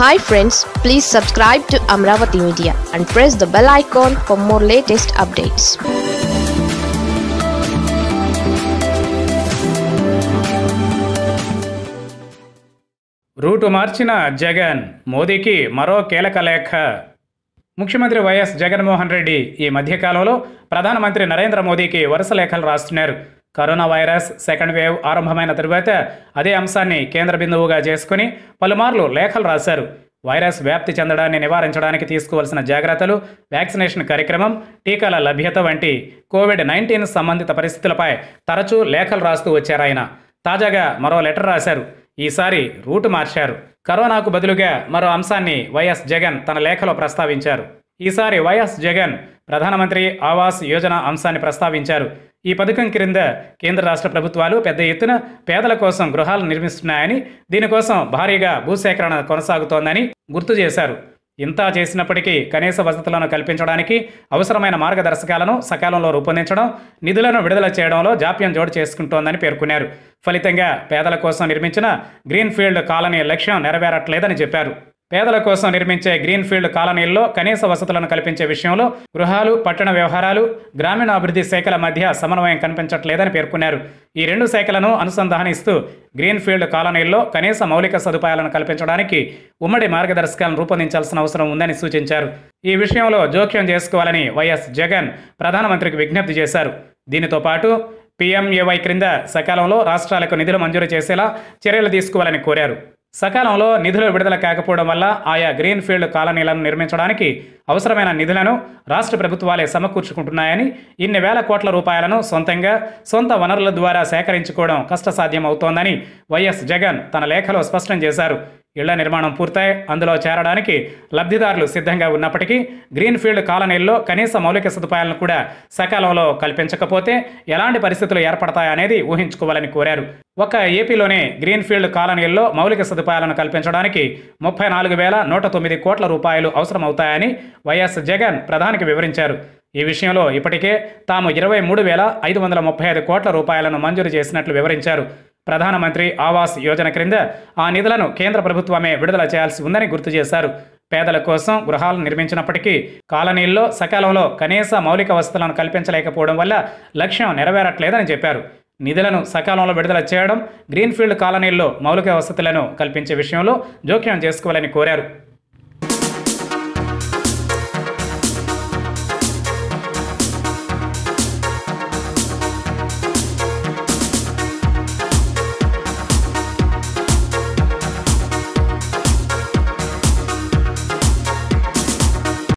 hi friends please subscribe to Amaravati media and press the bell icon for more latest updates route మార్చిన జగన్ మోదీకి మరో కీలక లేఖ ముఖ్యమంత్రి వైఎస్ జగన్మోహన్ రెడ్డి ఈ మధ్యకాలంలో ప్రధానమంత్రి నరేంద్ర మోదీకి వరుస లేఖలు రాస్తున్నారు కరోనా వైరస్ సెకండ్ వేవ్ ఆరంభమైన తరువాత అదే అంశాన్ని కేంద్ర బిందువుగా చేసుకుని పలుమార్లు లేఖలు రాశారు వైరస్ వ్యాప్తి చెందడాన్ని నివారించడానికి తీసుకోవాల్సిన జాగ్రత్తలు వ్యాక్సినేషన్ కార్యక్రమం టీకాల లభ్యత వంటి కోవిడ్ నైన్టీన్ సంబంధిత పరిస్థితులపై తరచూ లేఖలు రాస్తూ వచ్చారాయన తాజాగా మరో లెటర్ రాశారు ఈసారి రూటు మార్చారు కరోనాకు బదులుగా మరో అంశాన్ని వైఎస్ జగన్ తన లేఖలో ప్రస్తావించారు ఈసారి వైఎస్ జగన్ ప్రధానమంత్రి ఆవాస్ యోజన అంశాన్ని ప్రస్తావించారు ఈ పథకం క్రింద కేంద్ర రాష్ట్ర ప్రభుత్వాలు పెద్ద ఎత్తున పేదల కోసం గృహాలు నిర్మిస్తున్నాయని దీనికోసం భారీగా భూసేకరణ కొనసాగుతోందని గుర్తు చేశారు ఇంత చేసినప్పటికీ కనీస వసతులను కల్పించడానికి అవసరమైన మార్గదర్శకాలను సకాలంలో రూపొందించడం నిధులను విడుదల చేయడంలో జాప్యం జోడు చేసుకుంటోందని పేర్కొన్నారు ఫలితంగా పేదల కోసం నిర్మించిన గ్రీన్ఫీల్డ్ కాలనీ లక్ష్యం నెరవేరట్లేదని చెప్పారు పేదల కోసం నిర్మించే గ్రీన్ఫీల్డ్ కాలనీల్లో కనీస వసతులను కల్పించే విషయంలో గృహాలు పట్టణ వ్యవహారాలు గ్రామీణాభివృద్ధి శాఖల మధ్య సమన్వయం కనిపించట్లేదని పేర్కొన్నారు ఈ రెండు శాఖలను అనుసంధానిస్తూ గ్రీన్ఫీల్డ్ కాలనీల్లో కనీస మౌలిక సదుపాయాలను కల్పించడానికి ఉమ్మడి మార్గదర్శకాలను రూపొందించాల్సిన అవసరం ఉందని సూచించారు ఈ విషయంలో జోక్యం చేసుకోవాలని వైఎస్ జగన్ ప్రధానమంత్రికి విజ్ఞప్తి చేశారు దీనితో పాటు పీఎంఏవై క్రింద సకాలంలో రాష్ట్రాలకు నిధులు మంజూరు చేసేలా చర్యలు తీసుకోవాలని కోరారు సకాలంలో నిధులు విడుదల కాకపోవడం వల్ల ఆయా గ్రీన్ ఫీల్డ్ కాలనీలను నిర్మించడానికి అవసరమైన నిధులను రాష్ట్ర ప్రభుత్వాలే సమకూర్చుకుంటున్నాయని ఇన్ని వేల కోట్ల రూపాయలను సొంతంగా సొంత వనరుల ద్వారా సేకరించుకోవడం కష్టసాధ్యం అవుతోందని వైఎస్ జగన్ తన లేఖలో స్పష్టం చేశారు ఇళ్ల నిర్మాణం పూర్తయి అందులో చేరడానికి లబ్ధిదారులు సిద్ధంగా ఉన్నప్పటికీ గ్రీన్ఫీల్డ్ కాలనీల్లో కనీస మౌలిక సదుపాయాలను కూడా సకాలంలో కల్పించకపోతే ఎలాంటి పరిస్థితులు ఏర్పడతాయనేది ఊహించుకోవాలని కోరారు ఒక ఏపీలోనే గ్రీన్ఫీల్డ్ కాలనీల్లో మౌలిక సదుపాయాలను కల్పించడానికి ముప్పై నాలుగు వేల నూట తొమ్మిది కోట్ల రూపాయలు అవసరమవుతాయని వైఎస్ జగన్ ప్రధానికి వివరించారు ఈ విషయంలో ఇప్పటికే తాము ఇరవై మూడు వేల ఐదు వందల ముప్పై ఐదు కోట్ల రూపాయలను మంజూరు చేసినట్లు వివరించారు ప్రధానమంత్రి ఆవాస్ యోజన క్రింద ఆ నిధులను కేంద్ర ప్రభుత్వమే విడుదల చేయాల్సి ఉందని గుర్తు చేశారు పేదల కోసం గృహాలు నిర్మించినప్పటికీ కాలనీల్లో సకాలంలో కనీస మౌలిక వసతులను కల్పించలేకపోవడం వల్ల లక్ష్యం నెరవేరట్లేదని చెప్పారు నిధులను సకాలంలో విడుదల చేయడం గ్రీన్ఫీల్డ్ కాలనీల్లో మౌలిక వసతులను కల్పించే విషయంలో జోక్యం చేసుకోవాలని కోరారు